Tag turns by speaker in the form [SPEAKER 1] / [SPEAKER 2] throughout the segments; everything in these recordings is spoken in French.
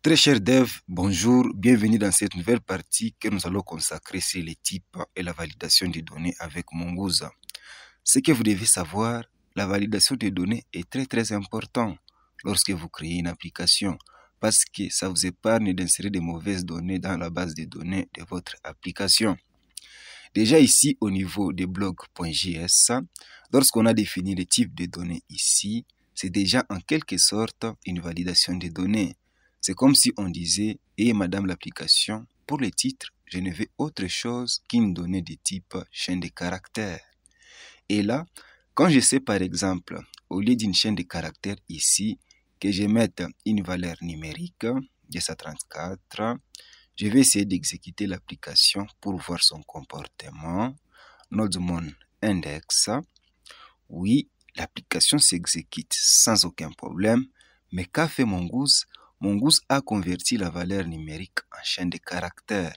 [SPEAKER 1] Très cher Dev, bonjour, bienvenue dans cette nouvelle partie que nous allons consacrer sur les types et la validation des données avec Mongoose. Ce que vous devez savoir, la validation des données est très très importante lorsque vous créez une application parce que ça vous épargne d'insérer des mauvaises données dans la base de données de votre application. Déjà ici au niveau des blog.js, lorsqu'on a défini les types de données ici, c'est déjà en quelque sorte une validation des données c'est comme si on disait Et eh, madame l'application, pour les titres, je ne veux autre chose qu'une donnée de type chaîne de caractères. Et là, quand je sais par exemple, au lieu d'une chaîne de caractères ici, que je mette une valeur numérique, 234, je vais essayer d'exécuter l'application pour voir son comportement. Nodemon index. Oui, l'application s'exécute sans aucun problème, mais qu'a fait mon goose Mongoose a converti la valeur numérique en chaîne de caractères,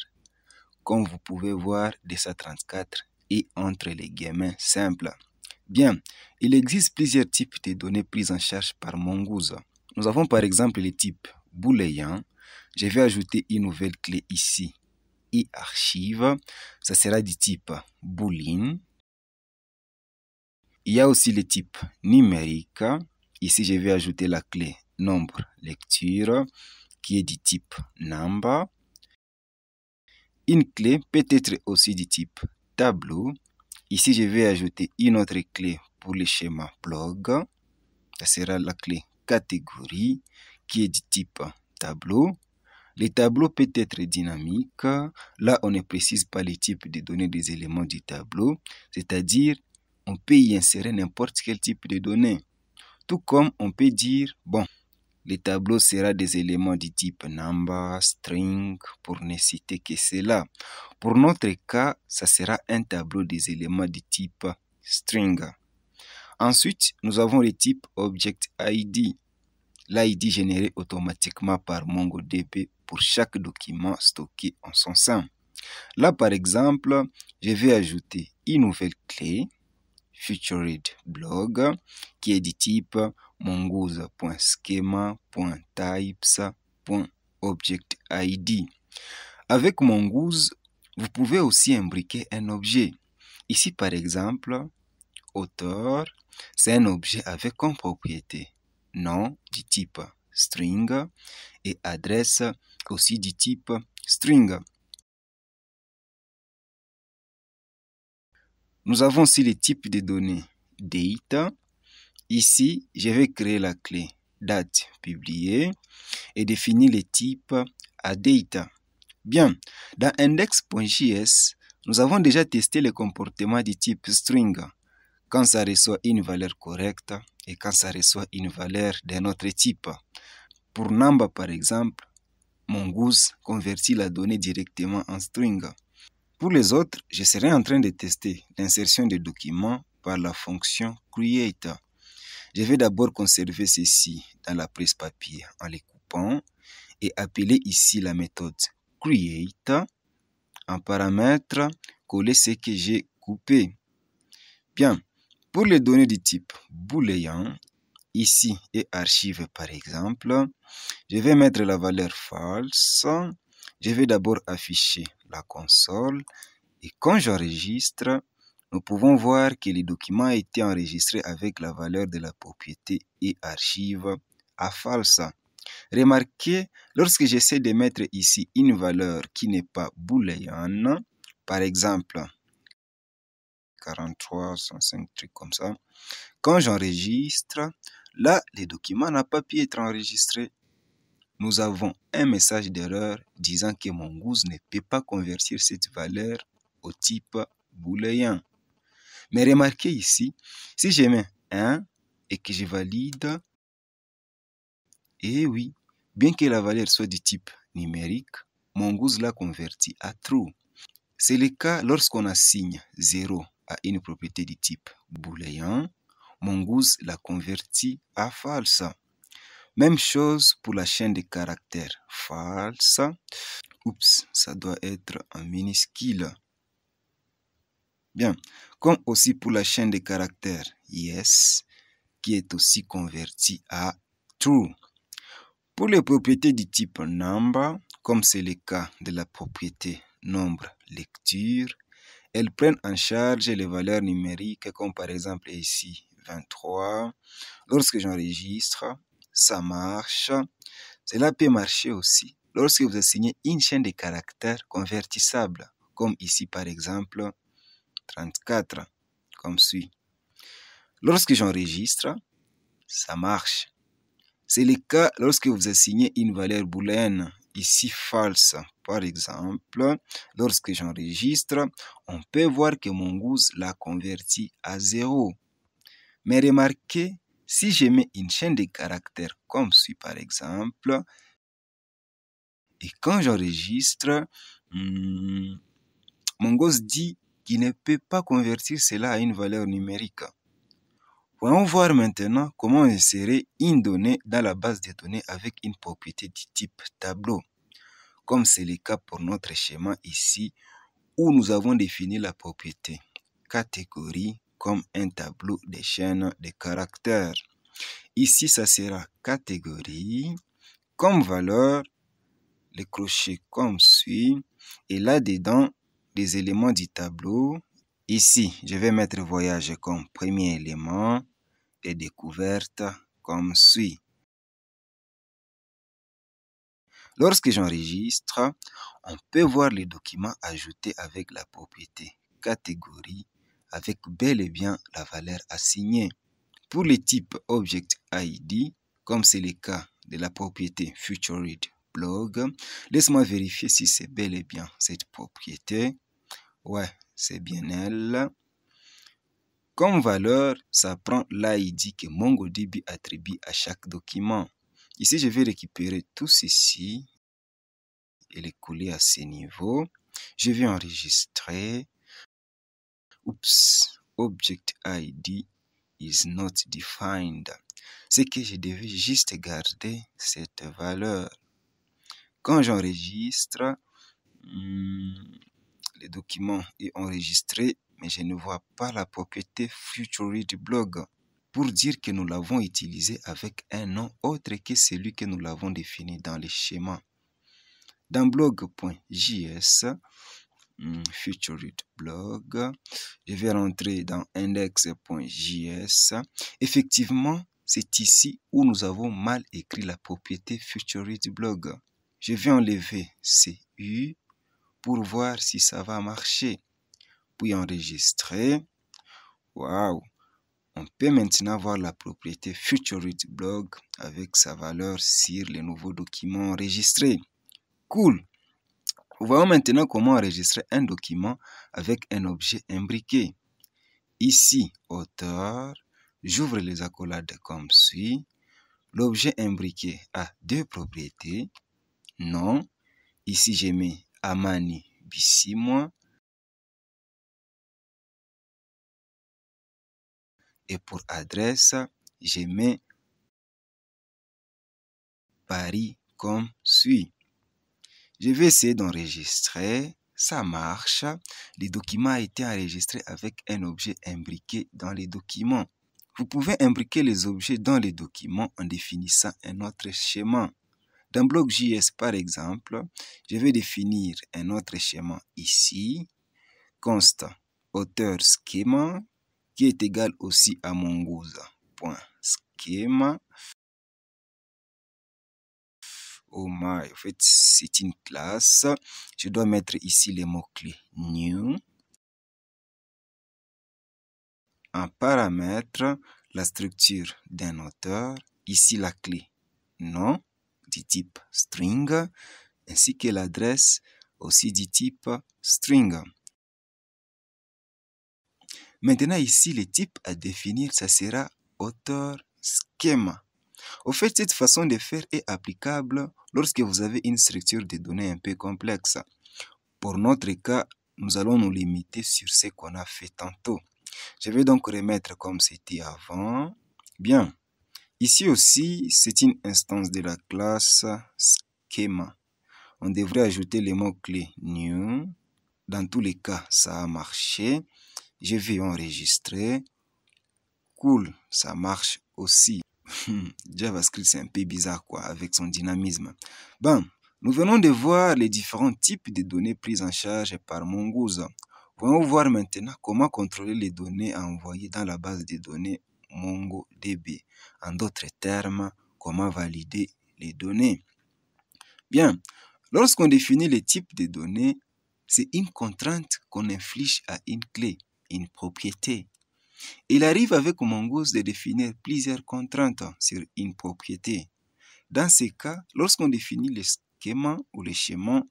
[SPEAKER 1] comme vous pouvez voir de 34 et entre les guillemets simples. Bien, il existe plusieurs types de données prises en charge par Mongoose. Nous avons par exemple le type booléen. Je vais ajouter une nouvelle clé ici, et archive. Ça sera du type boolean. Il y a aussi le type numérique. Ici, je vais ajouter la clé nombre lecture qui est du type number. Une clé peut être aussi du type tableau. Ici, je vais ajouter une autre clé pour le schéma blog. Ça sera la clé catégorie qui est du type tableau. Le tableau peut être dynamique. Là, on ne précise pas le type de données des éléments du tableau, c'est-à-dire on peut y insérer n'importe quel type de données. Tout comme on peut dire, bon, le tableau sera des éléments du type number, string, pour ne citer que cela. Pour notre cas, ça sera un tableau des éléments du type string. Ensuite, nous avons le type object ID. L'ID généré automatiquement par MongoDB pour chaque document stocké en son sein. Là, par exemple, je vais ajouter une nouvelle clé, featured blog, qui est du type mongoose.schema.types.objectid. Avec mongoose, vous pouvez aussi imbriquer un objet. Ici, par exemple, auteur, c'est un objet avec comme propriété nom du type string et adresse aussi du type string. Nous avons aussi les types de données Data, Ici, je vais créer la clé date publiée et définir le type à data. Bien, dans index.js, nous avons déjà testé le comportement du type string quand ça reçoit une valeur correcte et quand ça reçoit une valeur d'un autre type. Pour number, par exemple, Mongoose convertit la donnée directement en string. Pour les autres, je serai en train de tester l'insertion des documents par la fonction create. Je vais d'abord conserver ceci dans la presse papier en les coupant et appeler ici la méthode create en paramètre coller ce que j'ai coupé. Bien, pour les données du type booléen, ici et archive par exemple, je vais mettre la valeur false. Je vais d'abord afficher la console et quand j'enregistre, nous pouvons voir que les documents a été enregistrés avec la valeur de la propriété et archive à false. Remarquez, lorsque j'essaie de mettre ici une valeur qui n'est pas booléenne, par exemple 43, 105, trucs comme ça, quand j'enregistre, là, les documents n'a pas pu être enregistré. Nous avons un message d'erreur disant que mon goose ne peut pas convertir cette valeur au type booléen. Mais remarquez ici, si je mets 1 et que je valide, et eh oui, bien que la valeur soit du type numérique, mon la convertit à true. C'est le cas lorsqu'on assigne 0 à une propriété du type booléen, mon la convertit à false. Même chose pour la chaîne de caractères false. Oups, ça doit être un minuscule. Bien, comme aussi pour la chaîne de caractères yes, qui est aussi convertie à true. Pour les propriétés du type number, comme c'est le cas de la propriété nombre lecture, elles prennent en charge les valeurs numériques, comme par exemple ici 23. Lorsque j'enregistre, ça marche. Cela peut marcher aussi lorsque vous assignez une chaîne de caractères convertissable, comme ici par exemple 34, comme suit. Lorsque j'enregistre, ça marche. C'est le cas lorsque vous assignez une valeur booléenne ici false. Par exemple, lorsque j'enregistre, on peut voir que mon goose l'a converti à 0. Mais remarquez, si je mets une chaîne de caractères comme suit par exemple, et quand j'enregistre, hmm, mon goose dit ne peut pas convertir cela à une valeur numérique. Voyons voir maintenant comment insérer une donnée dans la base de données avec une propriété du type tableau, comme c'est le cas pour notre schéma ici, où nous avons défini la propriété catégorie comme un tableau de chaînes de caractères. Ici, ça sera catégorie comme valeur, le crochet comme suit, et là-dedans, des éléments du tableau. Ici, je vais mettre voyage comme premier élément et découverte comme suit. Lorsque j'enregistre, on peut voir les documents ajoutés avec la propriété catégorie avec bel et bien la valeur assignée. Pour le type Object ID, comme c'est le cas de la propriété read blog. Laisse-moi vérifier si c'est bel et bien cette propriété. Ouais, c'est bien elle. Comme valeur, ça prend l'ID que MongoDB attribue à chaque document. Ici, je vais récupérer tout ceci et les coller à ce niveau. Je vais enregistrer. Oups, object ID is not defined. C'est que je devais juste garder cette valeur. Quand j'enregistre, hmm, le document est enregistré, mais je ne vois pas la propriété Futury blog pour dire que nous l'avons utilisé avec un nom autre que celui que nous l'avons défini dans le schéma. Dans blog.js, hmm, Futurid blog, je vais rentrer dans index.js. Effectivement, c'est ici où nous avons mal écrit la propriété Futurid blog. Je vais enlever CU pour voir si ça va marcher. Puis enregistrer. Waouh! On peut maintenant voir la propriété Futurity Blog avec sa valeur sur les nouveaux documents enregistrés. Cool! Voyons maintenant comment enregistrer un document avec un objet imbriqué. Ici, auteur, j'ouvre les accolades comme suit. L'objet imbriqué a deux propriétés, non. Ici, j'ai mis Amani Bissimo. Et pour adresse, j'ai mis Paris comme suit. Je vais essayer d'enregistrer. Ça marche. Les documents a été enregistré avec un objet imbriqué dans les documents. Vous pouvez imbriquer les objets dans les documents en définissant un autre schéma. Dans BlockJS, par exemple, je vais définir un autre schéma ici, constant auteur schéma, qui est égal aussi à mongoose.schema. Oh my, en fait, c'est une classe. Je dois mettre ici les mots-clés new. Un paramètre, la structure d'un auteur. Ici, la clé non type string ainsi que l'adresse aussi du type string. Maintenant ici, le type à définir, ça sera auteur schema. Au fait, cette façon de faire est applicable lorsque vous avez une structure de données un peu complexe. Pour notre cas, nous allons nous limiter sur ce qu'on a fait tantôt. Je vais donc remettre comme c'était avant. Bien. Ici aussi, c'est une instance de la classe schema. On devrait ajouter les mots-clés new. Dans tous les cas, ça a marché. Je vais enregistrer. Cool, ça marche aussi. Hmm, JavaScript, c'est un peu bizarre, quoi, avec son dynamisme. Bon, nous venons de voir les différents types de données prises en charge par Mongoose. Voyons voir maintenant comment contrôler les données à envoyer dans la base de données MongoDB. En d'autres termes, comment valider les données Bien, lorsqu'on définit les types de données, c'est une contrainte qu'on inflige à une clé, une propriété. Il arrive avec Mongoose de définir plusieurs contraintes sur une propriété. Dans ces cas, lorsqu'on définit le schéma ou les schéma,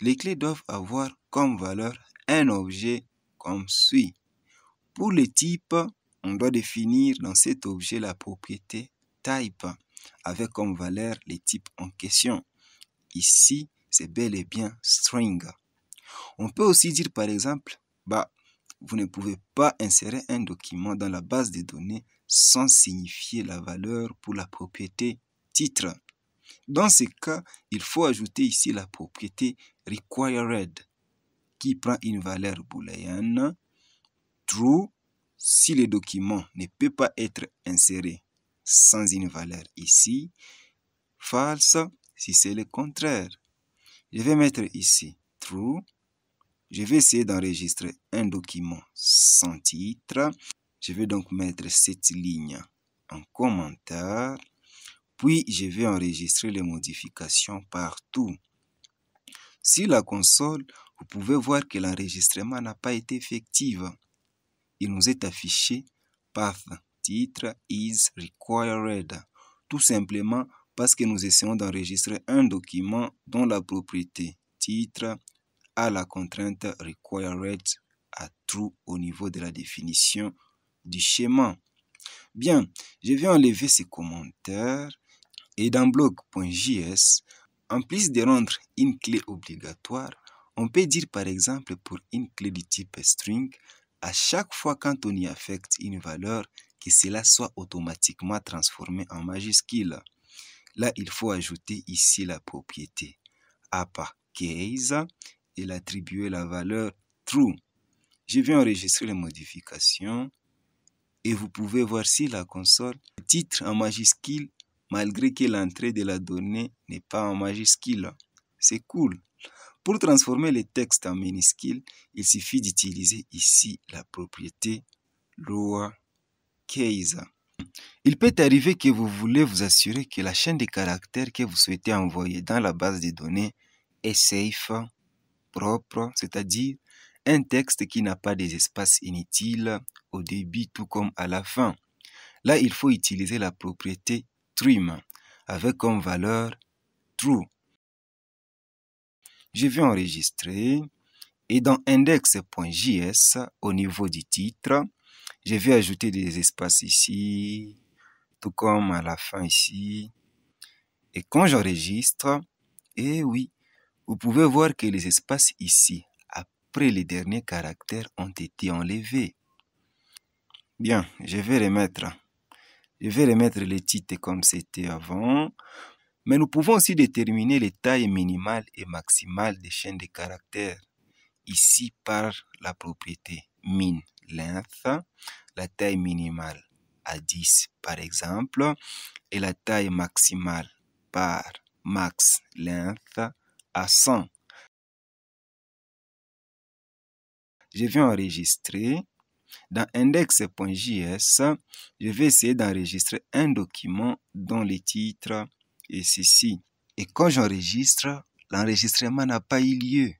[SPEAKER 1] les clés doivent avoir comme valeur un objet comme suit. Pour les types, on doit définir dans cet objet la propriété type avec comme valeur les types en question. Ici, c'est bel et bien string. On peut aussi dire par exemple, bah, vous ne pouvez pas insérer un document dans la base de données sans signifier la valeur pour la propriété titre. Dans ce cas, il faut ajouter ici la propriété required qui prend une valeur booléenne true si le document ne peut pas être inséré sans une valeur ici, false si c'est le contraire. Je vais mettre ici true. Je vais essayer d'enregistrer un document sans titre. Je vais donc mettre cette ligne en commentaire. Puis, je vais enregistrer les modifications partout. Sur la console, vous pouvez voir que l'enregistrement n'a pas été effectif il nous est affiché path, titre, is, required. Tout simplement parce que nous essayons d'enregistrer un document dont la propriété titre a la contrainte required à true au niveau de la définition du schéma. Bien, je vais enlever ces commentaires et dans blog.js, en plus de rendre une clé obligatoire, on peut dire par exemple pour une clé du type string à chaque fois quand y affecte une valeur, que cela soit automatiquement transformé en majuscule. Là, il faut ajouter ici la propriété APA case et l'attribuer la valeur true. Je vais enregistrer les modifications et vous pouvez voir si la console titre en majuscule malgré que l'entrée de la donnée n'est pas en majuscule. C'est cool. Pour transformer les textes en minuscules, il suffit d'utiliser ici la propriété case ». Il peut arriver que vous voulez vous assurer que la chaîne de caractères que vous souhaitez envoyer dans la base de données est safe, propre, c'est-à-dire un texte qui n'a pas des espaces inutiles au début tout comme à la fin. Là, il faut utiliser la propriété trim avec comme valeur true je vais enregistrer et dans index.js, au niveau du titre, je vais ajouter des espaces ici, tout comme à la fin ici. Et quand j'enregistre, et eh oui, vous pouvez voir que les espaces ici, après les derniers caractères, ont été enlevés. Bien, je vais remettre. Je vais remettre les titres comme c'était avant mais nous pouvons aussi déterminer les tailles minimales et maximales des chaînes de caractères, ici par la propriété min length, la taille minimale à 10 par exemple, et la taille maximale par max length à 100. Je vais enregistrer. Dans index.js, je vais essayer d'enregistrer un document dont le titre et ceci. Et quand j'enregistre, l'enregistrement n'a pas eu lieu,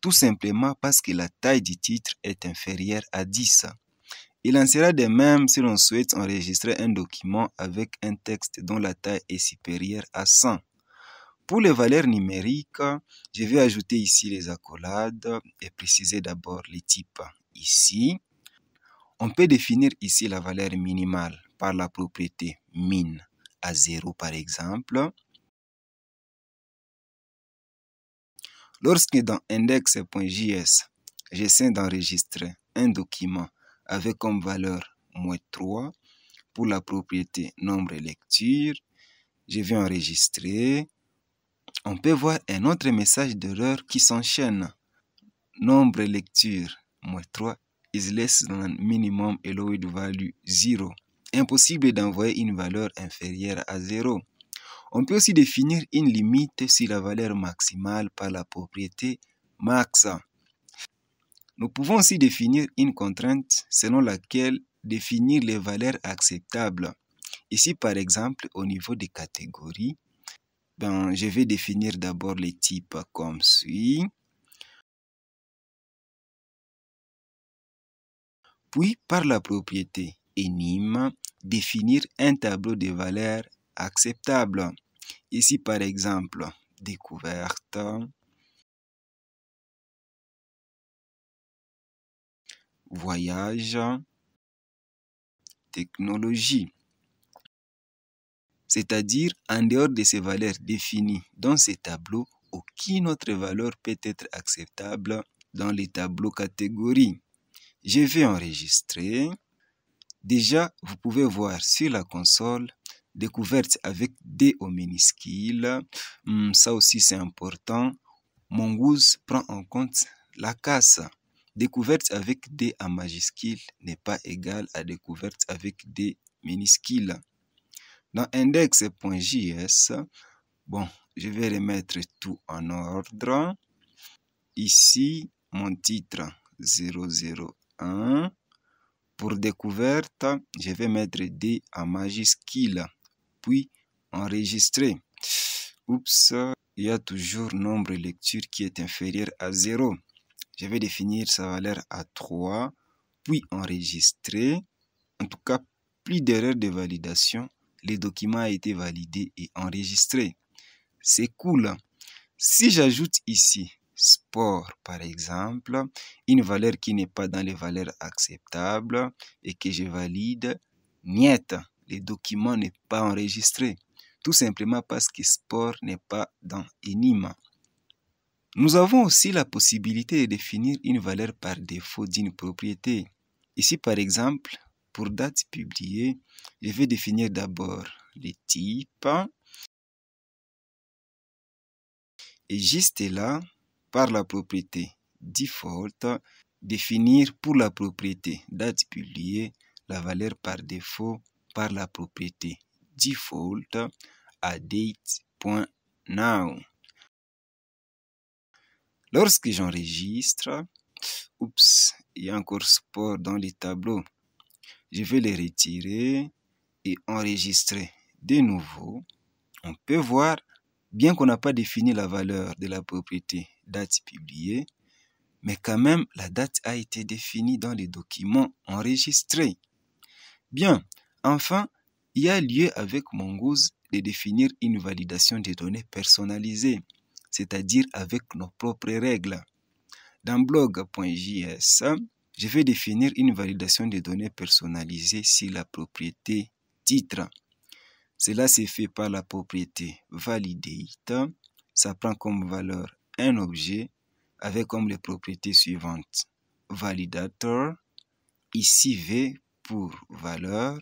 [SPEAKER 1] tout simplement parce que la taille du titre est inférieure à 10. Il en sera de même si l'on souhaite enregistrer un document avec un texte dont la taille est supérieure à 100. Pour les valeurs numériques, je vais ajouter ici les accolades et préciser d'abord les types. Ici, on peut définir ici la valeur minimale par la propriété min à 0 par exemple. Lorsque dans index.js, j'essaie d'enregistrer un document avec comme valeur moins 3 pour la propriété nombre lecture, je vais enregistrer. On peut voir un autre message d'erreur qui s'enchaîne. Nombre lecture moins 3 is less than minimum allowed value 0 impossible d'envoyer une valeur inférieure à 0. On peut aussi définir une limite sur la valeur maximale par la propriété max. Nous pouvons aussi définir une contrainte selon laquelle définir les valeurs acceptables. Ici, par exemple, au niveau des catégories, ben, je vais définir d'abord les types comme suit. Puis, par la propriété énigme, définir un tableau de valeurs acceptables. Ici, par exemple, découverte, voyage, technologie. C'est-à-dire, en dehors de ces valeurs définies dans ces tableaux, aucune autre valeur peut être acceptable dans les tableaux catégories. Je vais enregistrer. Déjà, vous pouvez voir sur la console découverte avec D au minuscule. Hmm, ça aussi c'est important. Mongoose prend en compte la casse. Découverte avec D à majuscule n'est pas égale à découverte avec D minuscule. Dans index.js, bon, je vais remettre tout en ordre. Ici, mon titre 001. Pour découverte, je vais mettre D à majuscule, puis enregistrer. Oups, il y a toujours nombre lecture qui est inférieur à 0. Je vais définir sa valeur à 3, puis enregistrer. En tout cas, plus d'erreur de validation. Le document a été validé et enregistré. C'est cool. Si j'ajoute ici sport, par exemple, une valeur qui n'est pas dans les valeurs acceptables et que je valide, niet, le document n'est pas enregistré. Tout simplement parce que sport n'est pas dans Enima. Nous avons aussi la possibilité de définir une valeur par défaut d'une propriété. Ici, par exemple, pour date publiée, je vais définir d'abord le type. Et juste là, par la propriété default, définir pour la propriété date publiée la valeur par défaut par la propriété default à date.now. Lorsque j'enregistre, oups, il y a encore support dans les tableaux. Je vais les retirer et enregistrer de nouveau. On peut voir bien qu'on n'a pas défini la valeur de la propriété date publiée, mais quand même la date a été définie dans les documents enregistrés. Bien, enfin, il y a lieu avec Mongoose de définir une validation des données personnalisées, c'est-à-dire avec nos propres règles. Dans blog.js, je vais définir une validation des données personnalisées sur la propriété titre. Cela se fait par la propriété validate. Ça prend comme valeur un objet avec comme les propriétés suivantes. Validator, ici V pour valeur,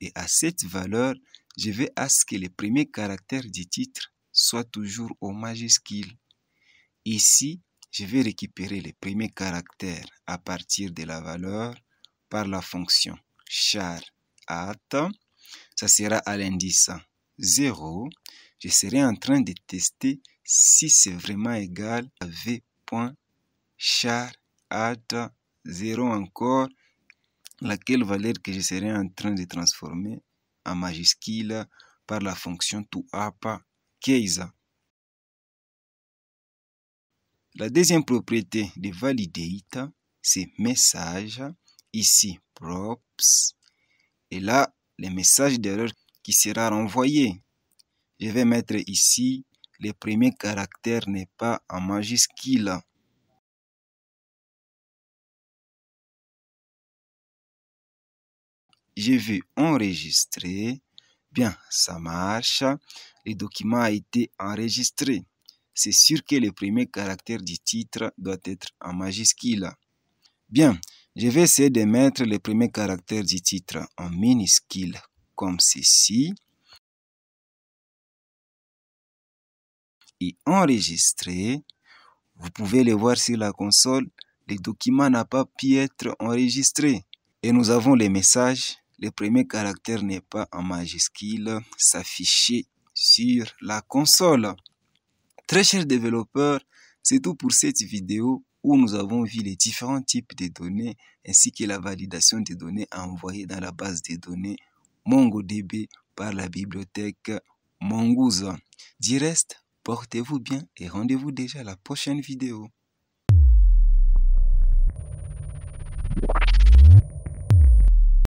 [SPEAKER 1] et à cette valeur, je vais à ce que les premiers caractères du titre soient toujours au majuscule. Ici, je vais récupérer les premiers caractères à partir de la valeur par la fonction char ça sera à l'indice 0. Je serai en train de tester si c'est vraiment égal à v.char at 0 encore, laquelle valeur que je serai en train de transformer en majuscule par la fonction toAppa keisa. La deuxième propriété de validate, c'est message, ici props, et là le message d'erreur qui sera renvoyé. Je vais mettre ici, le premier caractère n'est pas en majuscule. Je vu enregistrer. Bien, ça marche. Le document a été enregistré. C'est sûr que le premier caractère du titre doit être en majuscule. Bien, je vais essayer de mettre les premiers caractères du titre en minuscule comme ceci. Et enregistrer. Vous pouvez le voir sur la console. Le document n'a pas pu être enregistré. Et nous avons le message « Le premier caractère n'est pas en majuscule s'afficher sur la console. Très chers développeurs, c'est tout pour cette vidéo où nous avons vu les différents types de données ainsi que la validation des données envoyées dans la base de données MongoDB par la bibliothèque Mongoose. Du reste, portez-vous bien et rendez-vous déjà à la prochaine vidéo.